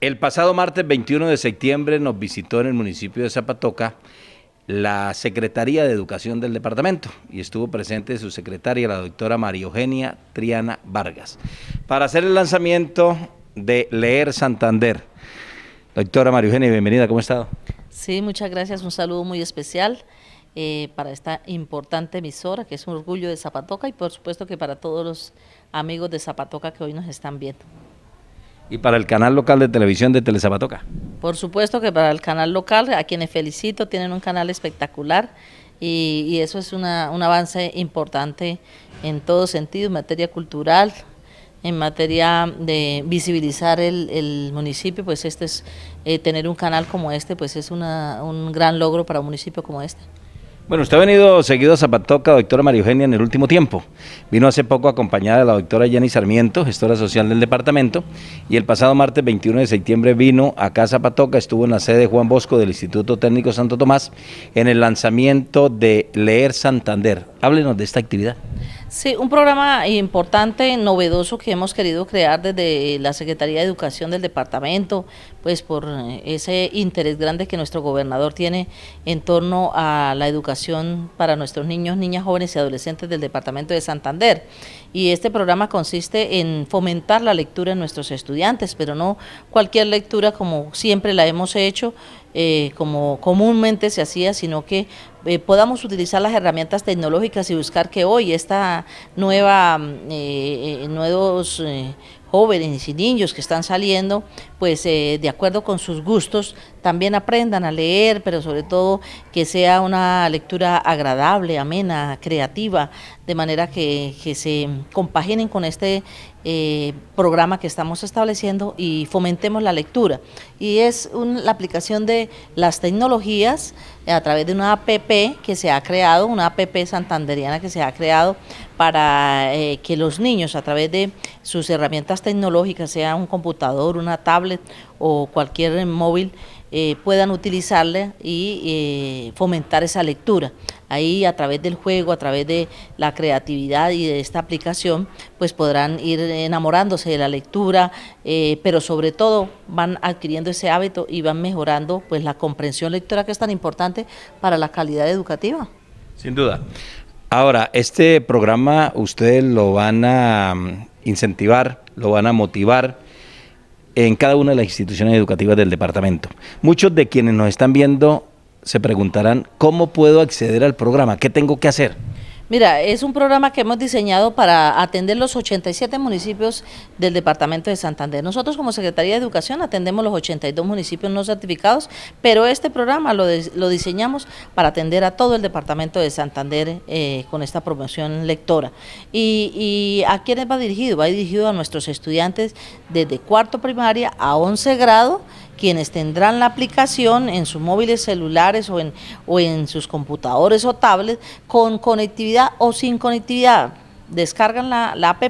El pasado martes 21 de septiembre nos visitó en el municipio de Zapatoca la Secretaría de Educación del departamento y estuvo presente su secretaria, la doctora María Eugenia Triana Vargas, para hacer el lanzamiento de Leer Santander. Doctora María Eugenia, bienvenida, ¿cómo ha estado? Sí, muchas gracias, un saludo muy especial. Eh, para esta importante emisora, que es un orgullo de Zapatoca y por supuesto que para todos los amigos de Zapatoca que hoy nos están viendo y para el canal local de televisión de Telezapatoca. Por supuesto que para el canal local, a quienes felicito, tienen un canal espectacular y, eso es una, un avance importante en todo sentido, en materia cultural, en materia de visibilizar el, el municipio, pues este es eh, tener un canal como este, pues es una, un gran logro para un municipio como este. Bueno, usted ha venido seguido a Zapatoca, doctora María Eugenia, en el último tiempo. Vino hace poco acompañada de la doctora Jenny Sarmiento, gestora social del departamento, y el pasado martes 21 de septiembre vino a casa Zapatoca, estuvo en la sede de Juan Bosco del Instituto Técnico Santo Tomás en el lanzamiento de Leer Santander. Háblenos de esta actividad. Sí, un programa importante, novedoso que hemos querido crear desde la Secretaría de Educación del departamento, pues por ese interés grande que nuestro gobernador tiene en torno a la educación para nuestros niños, niñas, jóvenes y adolescentes del departamento de Santander y este programa consiste en fomentar la lectura en nuestros estudiantes, pero no cualquier lectura como siempre la hemos hecho, eh, como comúnmente se hacía, sino que eh, podamos utilizar las herramientas tecnológicas y buscar que hoy esta nueva, mm, eh, nuevos jóvenes y niños que están saliendo, pues eh, de acuerdo con sus gustos, también aprendan a leer, pero sobre todo que sea una lectura agradable, amena, creativa, de manera que, que se compaginen con este eh, programa que estamos estableciendo y fomentemos la lectura. Y es la aplicación de las tecnologías eh, a través de una APP que se ha creado, una APP santanderiana que se ha creado para eh, que los niños a través de sus herramientas tecnológicas, sea un computador, una tablet o cualquier móvil, puedan utilizarla y fomentar esa lectura. Ahí a través del juego, a través de la creatividad y de esta aplicación, pues podrán ir enamorándose de la lectura, eh, pero sobre todo van adquiriendo ese hábito y van mejorando pues la comprensión lectora que es tan importante para la calidad educativa. Sin duda. Ahora, este programa ustedes lo van a mm, incentivar, lo van a motivar en cada una de las instituciones educativas del departamento. Muchos de quienes nos están viendo se preguntarán, ¿cómo puedo acceder al programa? ¿Qué tengo que hacer? Mira, es un programa que hemos diseñado para atender los 87 municipios del departamento de Santander. Nosotros como Secretaría de Educación atendemos los 82 municipios no certificados, pero este programa lo, diseñamos para atender a todo el departamento de Santander eh, con esta promoción lectora. Y, a quiénes va dirigido? Va dirigido a nuestros estudiantes desde cuarto primaria a 11 grado quienes tendrán la aplicación en sus móviles celulares o en, o en sus computadores o tablets con conectividad o sin conectividad descargan la, app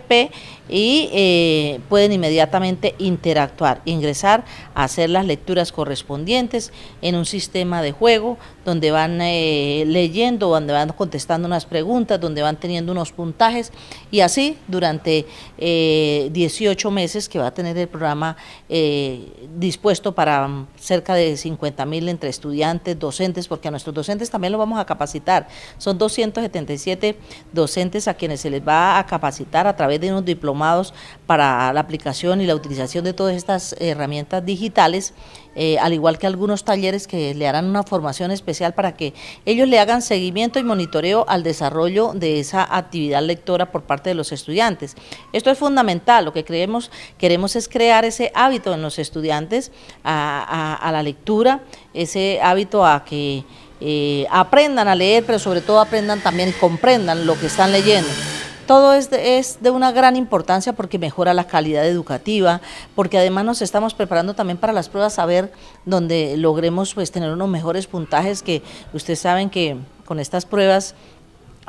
y eh, pueden inmediatamente interactuar, ingresar, hacer las lecturas correspondientes en un sistema de juego donde van eh, leyendo, donde van contestando unas preguntas, donde van teniendo unos puntajes y así durante 18 eh, meses que va a tener el programa eh, dispuesto para mm, cerca de 50 mil entre estudiantes, docentes, porque a nuestros docentes también lo vamos a capacitar. Son 277 docentes a quienes se les va a capacitar a través de unos diplomados para la aplicación y la utilización de todas estas herramientas digitales eh, al igual que algunos talleres que le harán una formación especial para que ellos le hagan seguimiento y monitoreo al desarrollo de esa actividad lectora por parte de los estudiantes. Esto es fundamental, lo que creemos, queremos es crear ese hábito en los estudiantes a, la lectura, ese hábito a que eh, aprendan a leer, pero sobre todo aprendan también comprendan lo que están leyendo. Todo es de, es de una gran importancia porque mejora la calidad educativa, porque además nos estamos preparando también para las pruebas a ver donde logremos pues tener unos mejores puntajes que ustedes saben que con estas pruebas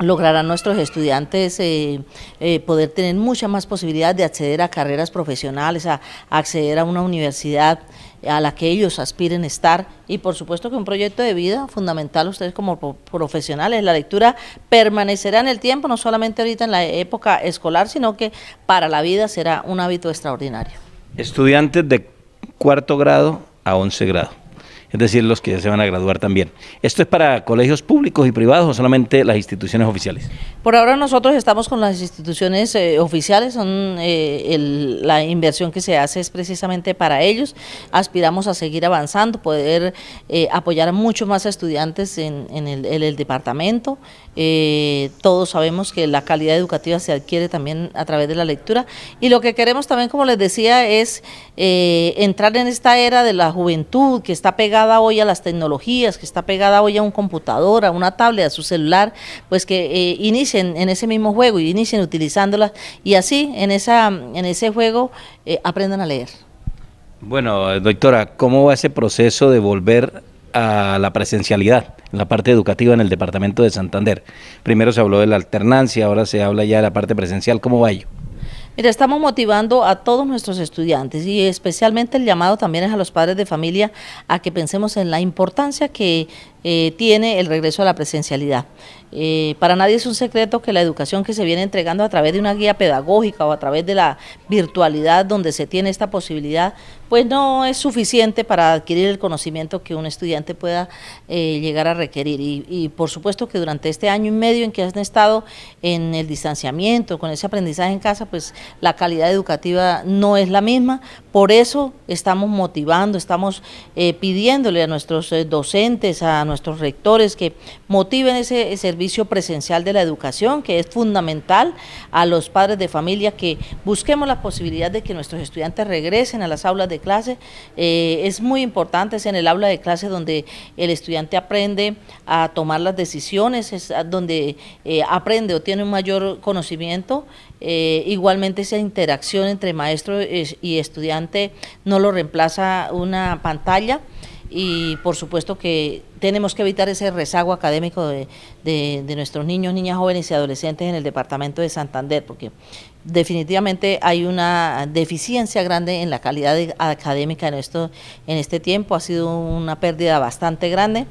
lograrán nuestros estudiantes eh, eh, poder tener mucha más posibilidad de acceder a carreras profesionales, a, a, acceder a una universidad a la que ellos aspiren estar y por supuesto que un proyecto de vida fundamental ustedes como profesionales, la lectura permanecerá en el tiempo, no solamente ahorita en la época escolar, sino que para la vida será un hábito extraordinario. Estudiantes de cuarto grado a once grado es decir, los que ya se van a graduar también. ¿Esto es para colegios públicos y privados o solamente las instituciones oficiales? Por ahora nosotros estamos con las instituciones eh, oficiales, son eh, la inversión que se hace es precisamente para ellos. Aspiramos a seguir avanzando, poder eh, apoyar a más estudiantes en, el, en el, departamento. todos sabemos que la calidad educativa se adquiere también a través de la lectura y lo que queremos también, como les decía, es entrar en esta era de la juventud que está pegada pegada hoy a las tecnologías, que está pegada hoy a un computador, a una tablet, a su celular, pues que eh, inicien en ese mismo juego y inicien utilizándolas y así en, esa, en ese juego eh, aprendan a leer. Bueno, doctora, ¿cómo va ese proceso de volver a la presencialidad en la parte educativa en el departamento de Santander? Primero se habló de la alternancia, ahora se habla ya de la parte presencial, ¿cómo va ello? estamos motivando a todos nuestros estudiantes y especialmente el llamado también es a los padres de familia a que pensemos en la importancia que eh, tiene el regreso a la presencialidad. Eh, para nadie es un secreto que la educación que se viene entregando a través de una guía pedagógica o a través de la virtualidad donde se tiene esta posibilidad, pues no es suficiente para adquirir el conocimiento que un estudiante pueda eh, llegar a requerir. Y, por supuesto que durante este año y medio en que han estado en el distanciamiento, con ese aprendizaje en casa, pues la calidad educativa no es la misma. Por eso estamos motivando, estamos pidiéndole a nuestros docentes, a nuestros rectores que motiven ese eh, servicio presencial de la educación, que es fundamental, a los padres de familia que busquemos la posibilidad de que nuestros estudiantes regresen a las aulas de clase. Eh, es muy importante, es en el aula de clase donde el estudiante aprende a tomar las decisiones, es donde eh, aprende o tiene un mayor conocimiento. igualmente esa interacción entre maestro y estudiante no lo reemplaza una pantalla y por supuesto que tenemos que evitar ese rezago académico de, de, nuestros niños, niñas, jóvenes y adolescentes en el departamento de Santander, porque definitivamente hay una deficiencia grande en la calidad académica en, en este tiempo, ha sido una pérdida bastante grande.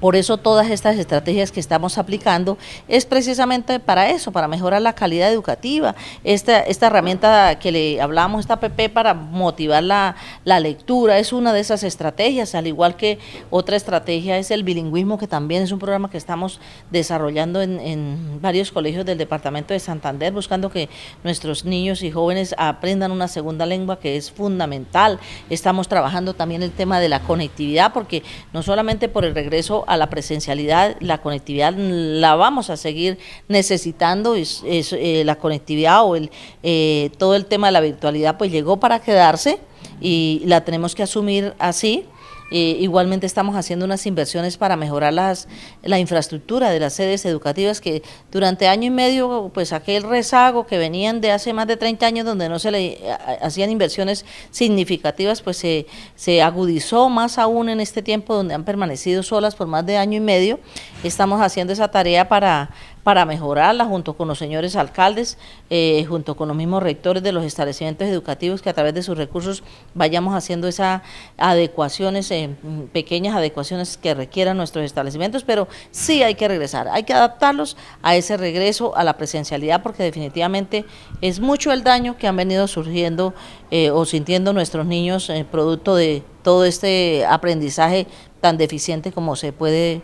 Por eso todas estas estrategias que estamos aplicando es precisamente para eso, para mejorar la calidad educativa. Esta, esta herramienta que le hablamos, esta PP para motivar la, lectura, es una de esas estrategias, al igual que otra estrategia es el bilingüismo, que también es un programa que estamos desarrollando en varios colegios del departamento de Santander, buscando que nuestros niños y jóvenes aprendan una segunda lengua que es fundamental. Estamos trabajando también el tema de la conectividad, porque no solamente por el regreso a la presencialidad, la conectividad la vamos a seguir necesitando, es, eh, la conectividad o el, eh, todo el tema de la virtualidad pues llegó para quedarse y la tenemos que asumir así eh, igualmente estamos haciendo unas inversiones para mejorar las, la infraestructura de las sedes educativas que durante año y medio, pues aquel rezago que venían de hace más de 30 años donde no se le eh, hacían inversiones significativas, pues se, se agudizó más aún en este tiempo donde han permanecido solas por más de año y medio. Estamos haciendo esa tarea para para mejorarla junto con los señores alcaldes, eh, junto con los mismos rectores de los establecimientos educativos, que a través de sus recursos vayamos haciendo esas adecuaciones, eh, pequeñas adecuaciones que requieran nuestros establecimientos, pero sí hay que regresar, hay que adaptarlos a ese regreso, a la presencialidad, porque definitivamente es mucho el daño que han venido surgiendo eh, o sintiendo nuestros niños producto de todo este aprendizaje tan deficiente como se puede,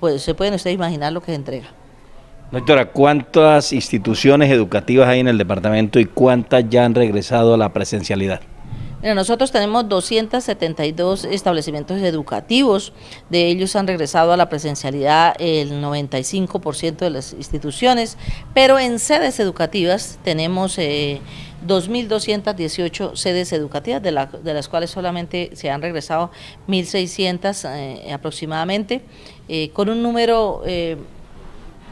pues, se pueden ustedes imaginar lo que se entrega. Doctora, ¿cuántas instituciones educativas hay en el departamento y cuántas ya han regresado a la presencialidad? nosotros tenemos 272 establecimientos educativos, de ellos han regresado a la presencialidad el 95% de las instituciones, pero en sedes educativas tenemos 2.218 eh, sedes educativas, de, las cuales solamente se han regresado 1.600 eh, aproximadamente, eh, con un número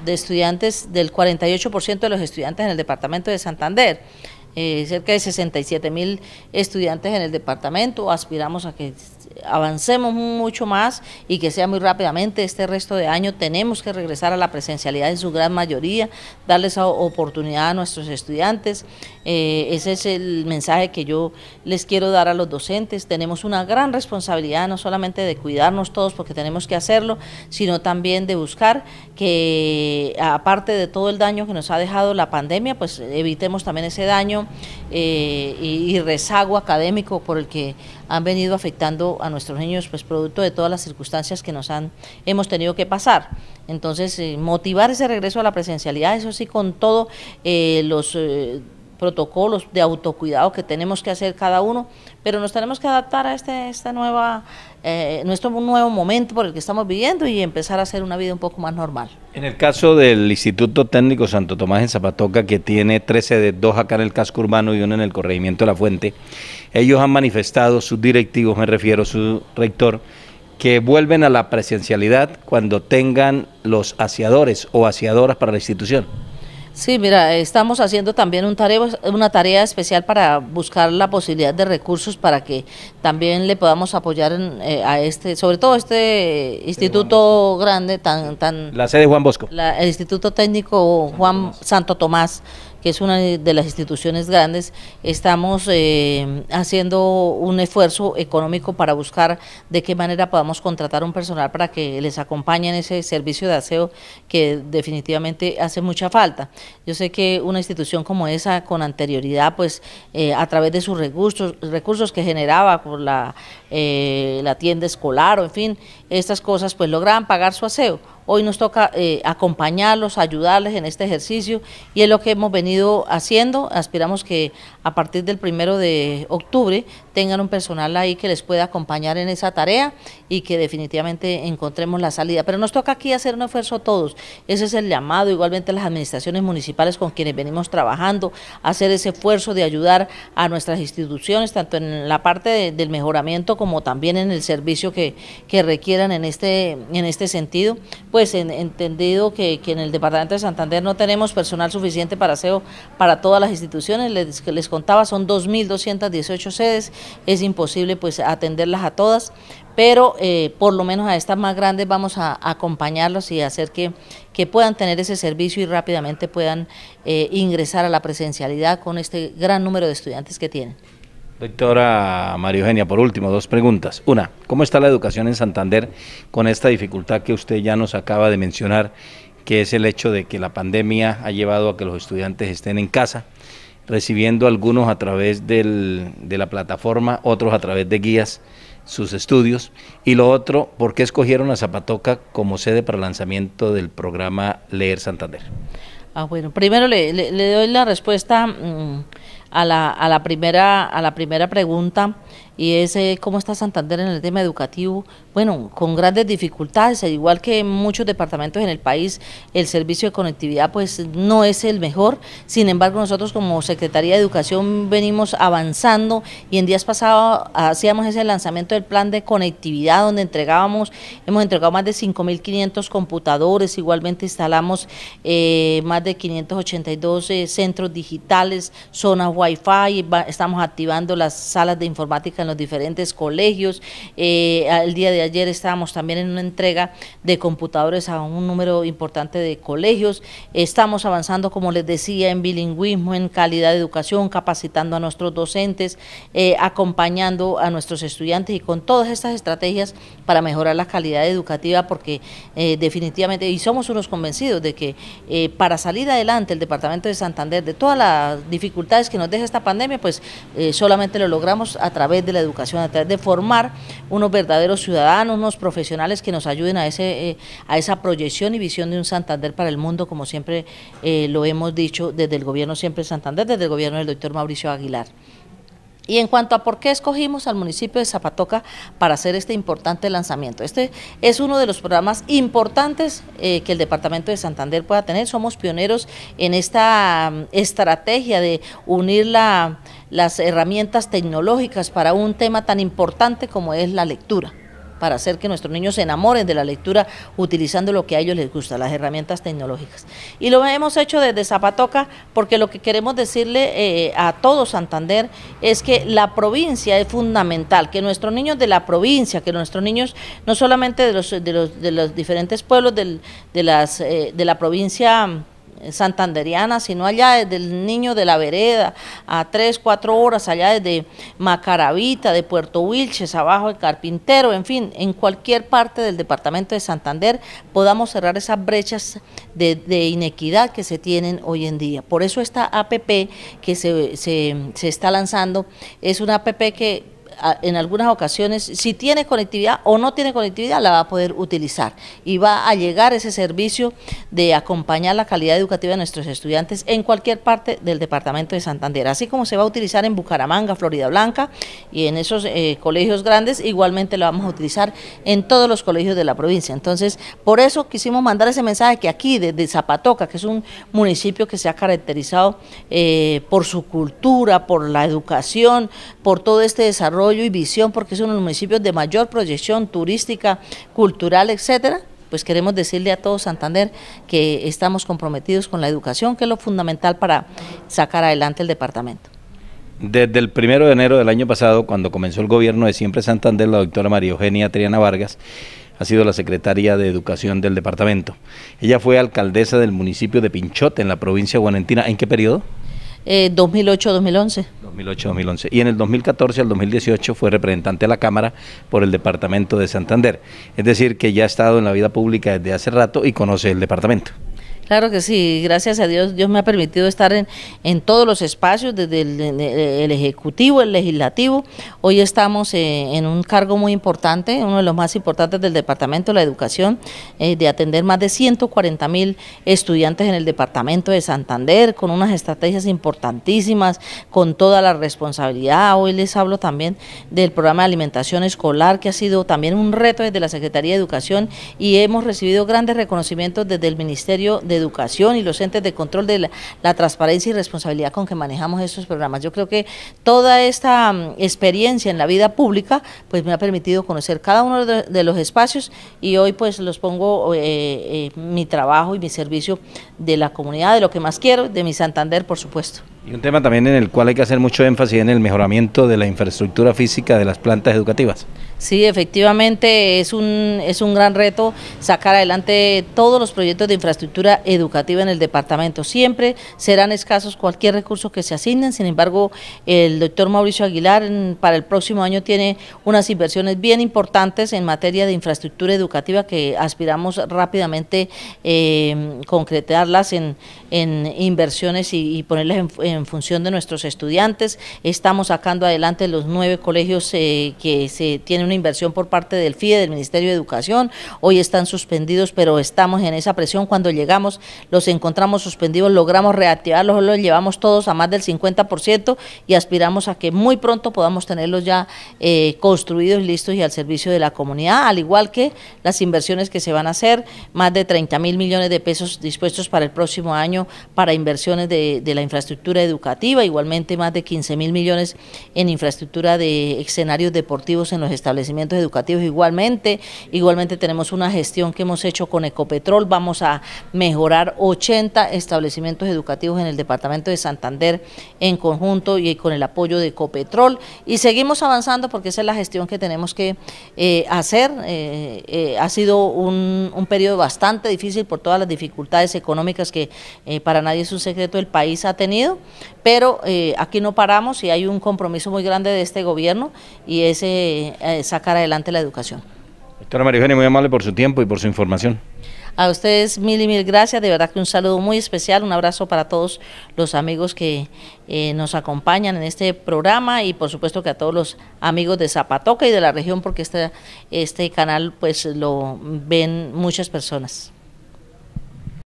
de estudiantes, del 48% de los estudiantes en el departamento de Santander. Eh, cerca de 67 mil estudiantes en el departamento, aspiramos a que avancemos mucho más y que sea muy rápidamente este resto de año. Tenemos que regresar a la presencialidad en su gran mayoría, darles oportunidad a nuestros estudiantes. Eh, ese es el mensaje que yo les quiero dar a los docentes. Tenemos una gran responsabilidad, no solamente de cuidarnos todos porque tenemos que hacerlo, sino también de buscar que, aparte de todo el daño que nos ha dejado la pandemia, pues evitemos también ese daño eh, y, y rezago académico por el que han venido afectando a nuestros niños, pues producto de todas las circunstancias que nos han, hemos tenido que pasar. Entonces, eh, motivar ese regreso a la presencialidad, eso sí, con todos eh, los eh, protocolos de autocuidado que tenemos que hacer cada uno, pero nos tenemos que adaptar a este, esta nueva, nuestro nuevo momento por el que estamos viviendo y empezar a hacer una vida un poco más normal. En el caso del Instituto Técnico Santo Tomás en Zapatoca, que tiene 13 de dos acá en el casco urbano y uno en el corregimiento de la Fuente, ellos han manifestado, sus directivos, me refiero, a su rector, que vuelven a la presencialidad cuando tengan los aseadores o aseadoras para la institución. Sí, mira, estamos haciendo también un tarea, una tarea especial para buscar la posibilidad de recursos para que también le podamos apoyar eh, a este, sobre todo este instituto grande tan tan la sede Juan Bosco, el Instituto Técnico Juan Santo Tomás que es una de las instituciones grandes, estamos eh, haciendo un esfuerzo económico para buscar de qué manera podamos contratar un personal para que les acompañe en ese servicio de aseo que definitivamente hace mucha falta. Yo sé que una institución como esa, con anterioridad, pues eh, a través de sus recursos, recursos que generaba por la, eh, la tienda escolar o en fin, estas cosas, pues lograban pagar su aseo. Hoy nos toca acompañarlos, ayudarles en este ejercicio y es lo que hemos venido haciendo. Aspiramos que a partir del primero de octubre tengan un personal ahí que les pueda acompañar en esa tarea y que definitivamente encontremos la salida. Pero nos toca aquí hacer un esfuerzo todos. Ese es el llamado, igualmente a las administraciones municipales con quienes venimos trabajando, hacer ese esfuerzo de ayudar a nuestras instituciones, tanto en la parte del mejoramiento como también en el servicio que, que requieran en este, en este sentido. Pues en, entendido que, en el departamento de Santander no tenemos personal suficiente para para todas las instituciones, les, les contaba, son 2.218 sedes es imposible pues atenderlas a todas, pero eh, por lo menos a estas más grandes vamos a, acompañarlos y hacer que, puedan tener ese servicio y rápidamente puedan eh, ingresar a la presencialidad con este gran número de estudiantes que tienen. Doctora María Eugenia, por último, dos preguntas. Una, ¿cómo está la educación en Santander con esta dificultad que usted ya nos acaba de mencionar, que es el hecho de que la pandemia ha llevado a que los estudiantes estén en casa? recibiendo algunos a través del, de la plataforma, otros a través de guías, sus estudios. Y lo otro, ¿por qué escogieron a Zapatoca como sede para el lanzamiento del programa Leer Santander? Ah, bueno, primero le, doy la respuesta mm, a, la, a, la primera, a la primera pregunta y es cómo está Santander en el tema educativo. Bueno, con grandes dificultades, al igual que muchos departamentos en el país, el servicio de conectividad pues no es el mejor. Sin embargo, nosotros como Secretaría de Educación venimos avanzando y en días pasados hacíamos ese lanzamiento del plan de conectividad donde entregábamos, hemos entregado más de 5.500 computadores, igualmente instalamos eh, más de 582 eh, centros digitales, zonas wifi, estamos activando las salas de informática en los diferentes colegios. el eh, día de ayer estábamos también en una entrega de computadores a un número importante de colegios. Estamos avanzando, como les decía, en bilingüismo, en calidad de educación, capacitando a nuestros docentes, eh, acompañando a nuestros estudiantes y con todas estas estrategias para mejorar la calidad educativa, porque eh, definitivamente, y somos unos convencidos de que para salir adelante el Departamento de Santander, de todas las dificultades que nos deja esta pandemia, pues solamente lo logramos a través de la educación, a través de formar unos verdaderos ciudadanos, unos profesionales que nos ayuden a, ese, eh, a esa proyección y visión de un Santander para el mundo, como siempre eh, lo hemos dicho desde el gobierno, siempre Santander, desde el gobierno del doctor Mauricio Aguilar. Y en cuanto a por qué escogimos al municipio de Zapatoca para hacer este importante lanzamiento, este es uno de los programas importantes eh, que el departamento de Santander pueda tener. Somos pioneros en esta mm, estrategia de unir la, las herramientas tecnológicas para un tema tan importante como es la lectura para hacer que nuestros niños se enamoren de la lectura utilizando lo que a ellos les gusta, las herramientas tecnológicas. Y lo hemos hecho desde Zapatoca porque lo que queremos decirle eh, a todo Santander es que la provincia es fundamental, que nuestros niños de la provincia, que nuestros niños no solamente de los, diferentes pueblos eh, de la provincia, eh, santanderiana, sino allá desde el niño de la vereda, a tres, cuatro horas allá desde Macaravita, de Puerto Wilches, abajo de Carpintero, en fin, en cualquier parte del departamento de Santander podamos cerrar esas brechas de, inequidad que se tienen hoy en día. Por eso esta APP que se, se, se está lanzando es una APP que en algunas ocasiones, si tiene conectividad o no tiene conectividad, la va a poder utilizar y va a llegar ese servicio de acompañar la calidad educativa de nuestros estudiantes en cualquier parte del departamento de Santander, así como se va a utilizar en Bucaramanga, Florida Blanca y en esos eh, colegios grandes, igualmente lo vamos a utilizar en todos los colegios de la provincia. Entonces, por eso quisimos mandar ese mensaje que aquí, desde Zapatoca, que es un municipio que se ha caracterizado eh, por su cultura, por la educación, por todo este desarrollo y visión, porque es uno de los municipios de mayor proyección turística, cultural, etcétera, pues queremos decirle a todo Santander que estamos comprometidos con la educación, que es lo fundamental para sacar adelante el departamento. Desde el primero de enero del año pasado, cuando comenzó el gobierno de Siempre Santander, la doctora María Eugenia Triana Vargas ha sido la secretaria de Educación del departamento. Ella fue alcaldesa del municipio de Pinchote, en la provincia de Guanentina. ¿En qué periodo? 2008-2011. Eh, 2008-2011. Y en el 2014 al 2018 fue representante de la Cámara por el Departamento de Santander. Es decir, que ya ha estado en la vida pública desde hace rato y conoce el departamento. Claro que sí, gracias a Dios, Dios me ha permitido estar en, todos los espacios, desde el, Ejecutivo, el Legislativo. Hoy estamos eh, en un cargo muy importante, uno de los más importantes del Departamento de la Educación, eh, de atender más de 140 mil estudiantes en el Departamento de Santander, con unas estrategias importantísimas, con toda la responsabilidad. Hoy les hablo también del programa de alimentación escolar, que ha sido también un reto desde la Secretaría de Educación y hemos recibido grandes reconocimientos desde el Ministerio de educación y los entes de control de la, transparencia y responsabilidad con que manejamos estos programas. Yo creo que toda esta mm, experiencia en la vida pública pues me ha permitido conocer cada uno de, los espacios y hoy pues los pongo eh, eh, mi trabajo y mi servicio de la comunidad, de lo que más quiero, de mi Santander por supuesto. Y un tema también en el cual hay que hacer mucho énfasis en el mejoramiento de la infraestructura física de las plantas educativas. Sí, efectivamente es un, es un gran reto sacar adelante todos los proyectos de infraestructura educativa en el departamento. Siempre serán escasos cualquier recurso que se asignen, sin embargo el doctor Mauricio Aguilar para el próximo año tiene unas inversiones bien importantes en materia de infraestructura educativa que aspiramos rápidamente eh, concretarlas en, inversiones y, y ponerlas en en función de nuestros estudiantes. Estamos sacando adelante los nueve colegios eh, que se tiene una inversión por parte del FIE, del Ministerio de Educación. Hoy están suspendidos, pero estamos en esa presión. Cuando llegamos, los encontramos suspendidos, logramos reactivarlos, los llevamos todos a más del 50% y aspiramos a que muy pronto podamos tenerlos ya eh, construidos, listos y al servicio de la comunidad, al igual que las inversiones que se van a hacer, más de 30 mil millones de pesos dispuestos para el próximo año para inversiones de, de la infraestructura educativa educativa, igualmente más de 15 mil millones en infraestructura de escenarios deportivos en los establecimientos educativos, igualmente, igualmente tenemos una gestión que hemos hecho con Ecopetrol, vamos a mejorar 80 establecimientos educativos en el departamento de Santander en conjunto y con el apoyo de Ecopetrol y seguimos avanzando porque esa es la gestión que tenemos que eh, hacer, eh, eh, ha sido un, periodo bastante difícil por todas las dificultades económicas que para nadie es un secreto el país ha tenido pero eh, aquí no paramos y hay un compromiso muy grande de este gobierno y es eh, eh, sacar adelante la educación. Doctora María Eugenia, muy amable por su tiempo y por su información. A ustedes mil y mil gracias, de verdad que un saludo muy especial, un abrazo para todos los amigos que nos acompañan en este programa y por supuesto que a todos los amigos de Zapatoca y de la región porque este, este canal pues lo ven muchas personas.